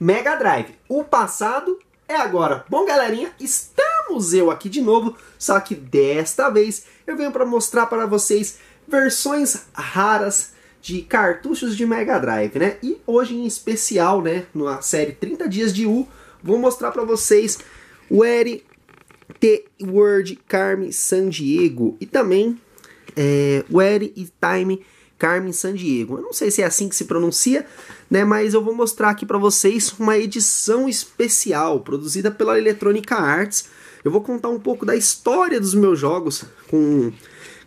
Mega Drive. O passado é agora. Bom, galerinha, estamos eu aqui de novo, só que desta vez eu venho para mostrar para vocês versões raras de cartuchos de Mega Drive, né? E hoje em especial, né, na série 30 dias de U, vou mostrar para vocês o Eri T Word Carme San Diego e também é, o Eri e Time Carmen Sandiego. Eu não sei se é assim que se pronuncia, né, mas eu vou mostrar aqui para vocês uma edição especial produzida pela Electronic Arts. Eu vou contar um pouco da história dos meus jogos com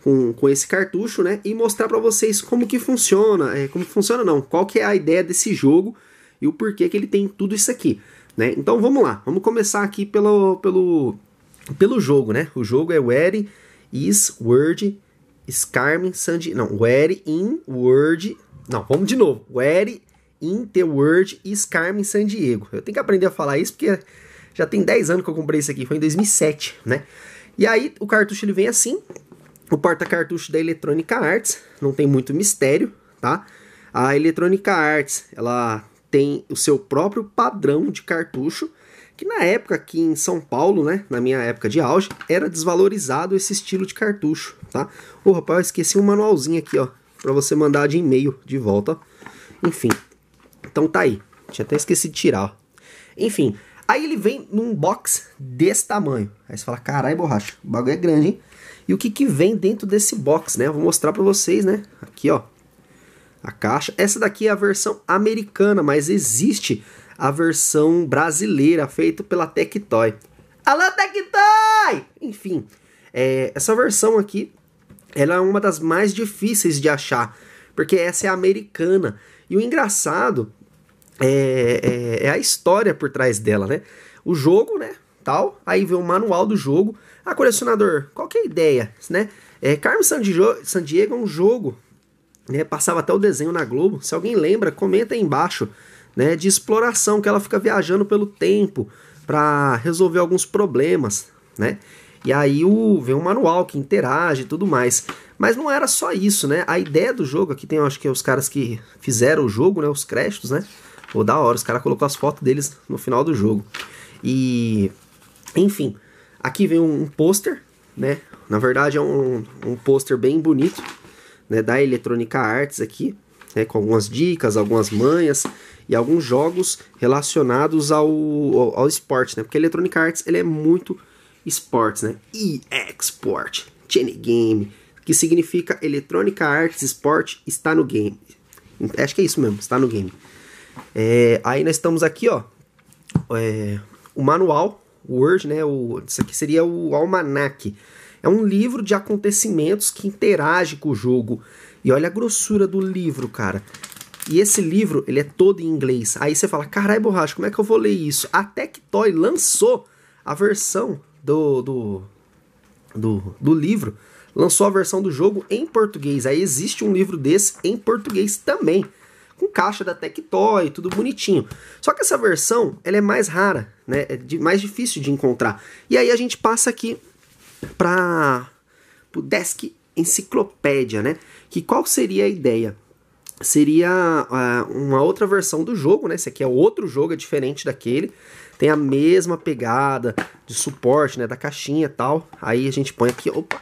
com, com esse cartucho, né, e mostrar para vocês como que funciona, é, como que funciona não, qual que é a ideia desse jogo e o porquê que ele tem tudo isso aqui, né? Então vamos lá, vamos começar aqui pelo pelo pelo jogo, né? O jogo é Where is Word Scarmin, Sandy. Não, where in Word. Não, vamos de novo. Where in the Word Scarmin San Diego. Eu tenho que aprender a falar isso porque já tem 10 anos que eu comprei isso aqui, foi em 2007, né? E aí o cartucho ele vem assim, o porta-cartucho da Electronic Arts, não tem muito mistério, tá? A Electronic Arts, ela tem o seu próprio padrão de cartucho, que na época aqui em São Paulo, né, na minha época de auge, era desvalorizado esse estilo de cartucho, tá? oh, rapaz, eu esqueci um manualzinho aqui, ó, para você mandar de e-mail de volta. Enfim. Então tá aí. Tinha até esquecido de tirar, ó. Enfim, aí ele vem num box desse tamanho. Aí você fala: "Carai, borracha, o bagulho é grande, hein?" E o que que vem dentro desse box, né? Eu vou mostrar para vocês, né? Aqui, ó. A caixa. Essa daqui é a versão americana, mas existe a versão brasileira feita pela Tectoy. Alô, Tectoy! Enfim, é, essa versão aqui ela é uma das mais difíceis de achar, porque essa é americana. E o engraçado é, é, é a história por trás dela, né? O jogo, né? Tal, aí vem o manual do jogo. Ah, colecionador, qual que é a ideia, né? É, Carmen Sandiego é um jogo, né? Passava até o desenho na Globo. Se alguém lembra, comenta aí embaixo, né? De exploração, que ela fica viajando pelo tempo para resolver alguns problemas, né? E aí o, vem um manual que interage e tudo mais. Mas não era só isso, né? A ideia do jogo, aqui tem, acho que é os caras que fizeram o jogo, né? Os créditos, né? Pô, da hora, os caras colocaram as fotos deles no final do jogo. E, enfim, aqui vem um, um pôster, né? Na verdade é um, um pôster bem bonito, né? Da Eletrônica Arts aqui, né? Com algumas dicas, algumas manhas e alguns jogos relacionados ao, ao, ao esporte, né? Porque a Electronic Arts, ele é muito Sports, né? E-Export, Gene Game, que significa Eletrônica Arts Sport está no game. Acho que é isso mesmo, está no game. É, aí nós estamos aqui, ó, é, o manual Word, né? O, isso aqui seria o almanac. É um livro de acontecimentos que interage com o jogo. E olha a grossura do livro, cara. E esse livro, ele é todo em inglês. Aí você fala, carai, borracha, como é que eu vou ler isso? A Tectoy lançou a versão do, do, do, do livro, lançou a versão do jogo em português. Aí existe um livro desse em português também, com caixa da Tectoy, tudo bonitinho. Só que essa versão, ela é mais rara, né? É de, mais difícil de encontrar. E aí a gente passa aqui para o Desk Enciclopédia, né? Que qual seria a ideia? Seria uh, uma outra versão do jogo, né? Esse aqui é outro jogo, é diferente daquele tem a mesma pegada de suporte, né, da caixinha e tal. Aí a gente põe aqui, opa,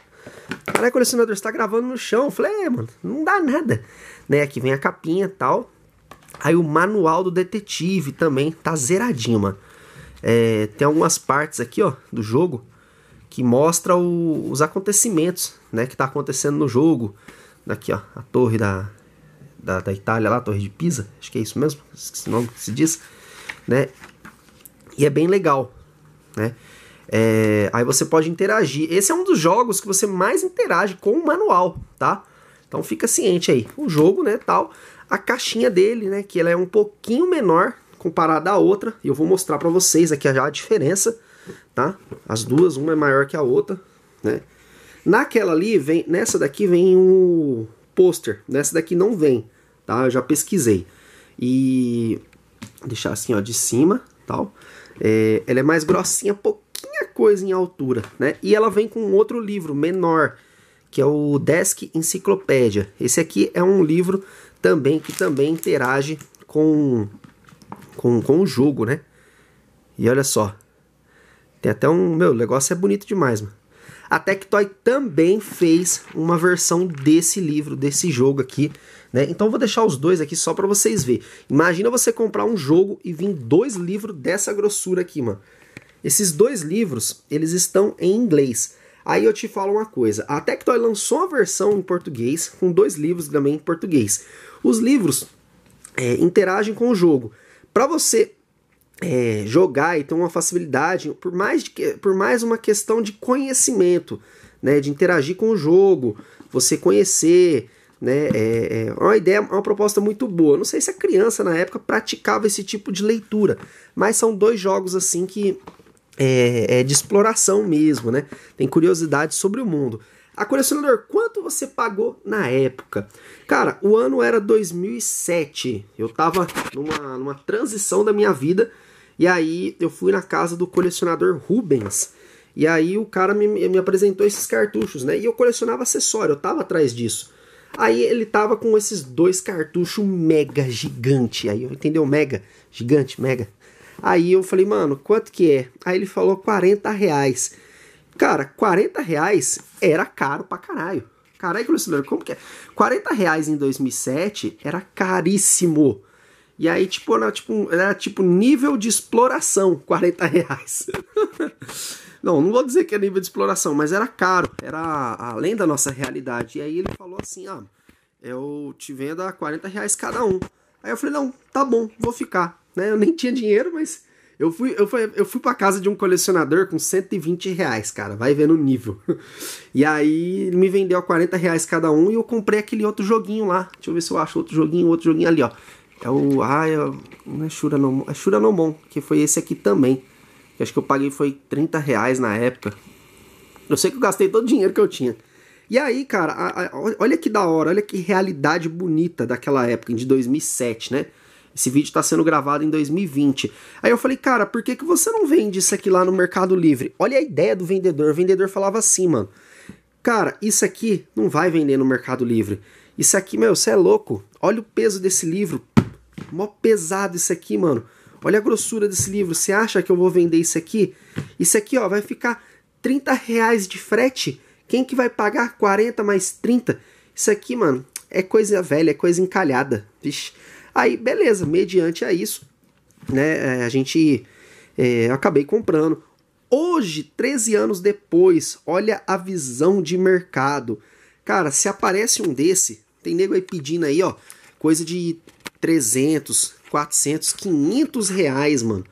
Caralho, é colecionador, está gravando no chão. Eu falei, é, mano, não dá nada. Né, aqui vem a capinha e tal. Aí o manual do detetive também tá zeradinho, mano. É, tem algumas partes aqui, ó, do jogo que mostra o, os acontecimentos, né, que tá acontecendo no jogo. Daqui, ó, a torre da, da, da Itália lá, a torre de Pisa, acho que é isso mesmo, esse nome que se diz, né? E é bem legal, né? É, aí você pode interagir. Esse é um dos jogos que você mais interage com o manual, tá? Então fica ciente aí. O jogo, né, tal, a caixinha dele, né, que ela é um pouquinho menor comparada à outra. E eu vou mostrar para vocês aqui já a diferença, tá? As duas, uma é maior que a outra, né? Naquela ali vem, nessa daqui vem o um pôster, nessa daqui não vem, tá? Eu já pesquisei. E deixar assim, ó, de cima, tal. É, ela é mais grossinha, pouquinha coisa em altura, né? E ela vem com um outro livro menor, que é o Desk Enciclopédia. Esse aqui é um livro também que também interage com, com, com o jogo, né? E olha só, tem até um. Meu, o negócio é bonito demais, mano. A Tectoy também fez uma versão desse livro, desse jogo aqui, né? Então vou deixar os dois aqui só para vocês verem. Imagina você comprar um jogo e vir dois livros dessa grossura aqui, mano. Esses dois livros, eles estão em inglês. Aí eu te falo uma coisa, a Tectoy lançou uma versão em português, com dois livros também em português. Os livros é, interagem com o jogo. Para você é, jogar e ter uma facilidade, por mais, de, por mais uma questão de conhecimento, né, de interagir com o jogo, você conhecer, né, é, é uma ideia, uma proposta muito boa. Não sei se a criança na época praticava esse tipo de leitura, mas são dois jogos assim que é, é de exploração mesmo, né? Tem curiosidade sobre o mundo. A colecionador, quanto você pagou na época? Cara, o ano era 2007. Eu tava numa, numa transição da minha vida e aí eu fui na casa do colecionador Rubens. E aí o cara me, me apresentou esses cartuchos, né? E eu colecionava acessório, eu tava atrás disso. Aí ele tava com esses dois cartuchos mega gigante. Aí eu entendeu mega, gigante, mega. Aí eu falei, mano, quanto que é? Aí ele falou 40 reais. Cara, 40 reais era caro pra caralho. Caralho, colecionador, como que é? 40 reais em 2007 era caríssimo. E aí, tipo, era tipo, era, tipo nível de exploração, 40 reais. não, não vou dizer que é nível de exploração, mas era caro, era além da nossa realidade. E aí ele falou assim, ah, eu te vendo a 40 reais cada um. Aí eu falei, não, tá bom, vou ficar. Né? Eu nem tinha dinheiro, mas eu fui, eu fui, eu fui pra casa de um colecionador com 120 reais, cara. Vai vendo o nível. E aí ele me vendeu a 40 reais cada um e eu comprei aquele outro joguinho lá. Deixa eu ver se eu acho outro joguinho, outro joguinho ali, ó. É o. Ah, é, não é Shuranomon. É Shuranomon, que foi esse aqui também. Que acho que eu paguei foi 30 reais na época. Eu sei que eu gastei todo o dinheiro que eu tinha. E aí, cara, a, a, olha que da hora, olha que realidade bonita daquela época, de 2007, né? Esse vídeo está sendo gravado em 2020. Aí eu falei, cara, por que, que você não vende isso aqui lá no Mercado Livre? Olha a ideia do vendedor. O vendedor falava assim, mano. Cara, isso aqui não vai vender no Mercado Livre. Isso aqui, meu, você é louco. Olha o peso desse livro mó pesado isso aqui, mano. Olha a grossura desse livro. Você acha que eu vou vender isso aqui? Isso aqui, ó, vai ficar 30 reais de frete. Quem que vai pagar 40 mais 30? Isso aqui, mano, é coisa velha, é coisa encalhada. Vixe. Aí, beleza, mediante a isso, né, é, a gente é, eu acabei comprando. Hoje, 13 anos depois, olha a visão de mercado. Cara, se aparece um desse, tem nego aí pedindo aí, ó, coisa de 300, 400, 500 reais, mano.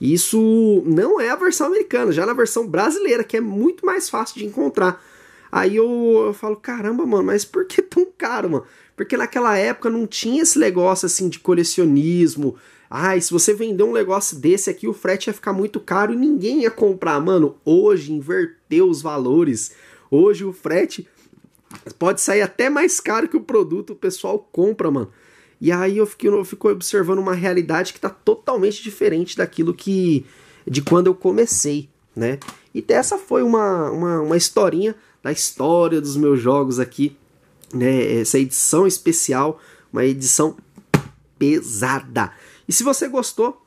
Isso não é a versão americana, já na versão brasileira, que é muito mais fácil de encontrar. Aí eu, eu falo, caramba, mano, mas por que tão caro, mano? Porque naquela época não tinha esse negócio assim de colecionismo. Ai, se você vender um negócio desse aqui, o frete ia ficar muito caro e ninguém ia comprar. Mano, hoje inverteu os valores. Hoje o frete pode sair até mais caro que o produto, o pessoal compra, mano. E aí eu fico, eu fico observando uma realidade que está totalmente diferente daquilo que. de quando eu comecei, né? E essa foi uma, uma, uma historinha da história dos meus jogos aqui, né? Essa edição especial, uma edição pesada. E se você gostou,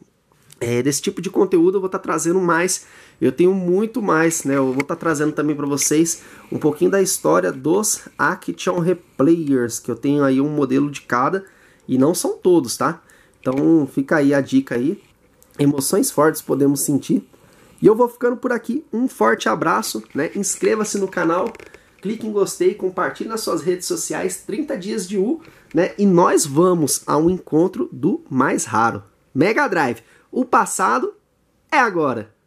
é, desse tipo de conteúdo eu vou estar tá trazendo mais. Eu tenho muito mais, né? Eu vou estar tá trazendo também para vocês um pouquinho da história dos Action Replayers, que eu tenho aí um modelo de cada. E não são todos, tá? Então fica aí a dica aí. Emoções fortes podemos sentir. E eu vou ficando por aqui. Um forte abraço, né? Inscreva-se no canal, clique em gostei, compartilhe nas suas redes sociais 30 dias de U, né? E nós vamos a um encontro do mais raro, Mega Drive. O passado é agora.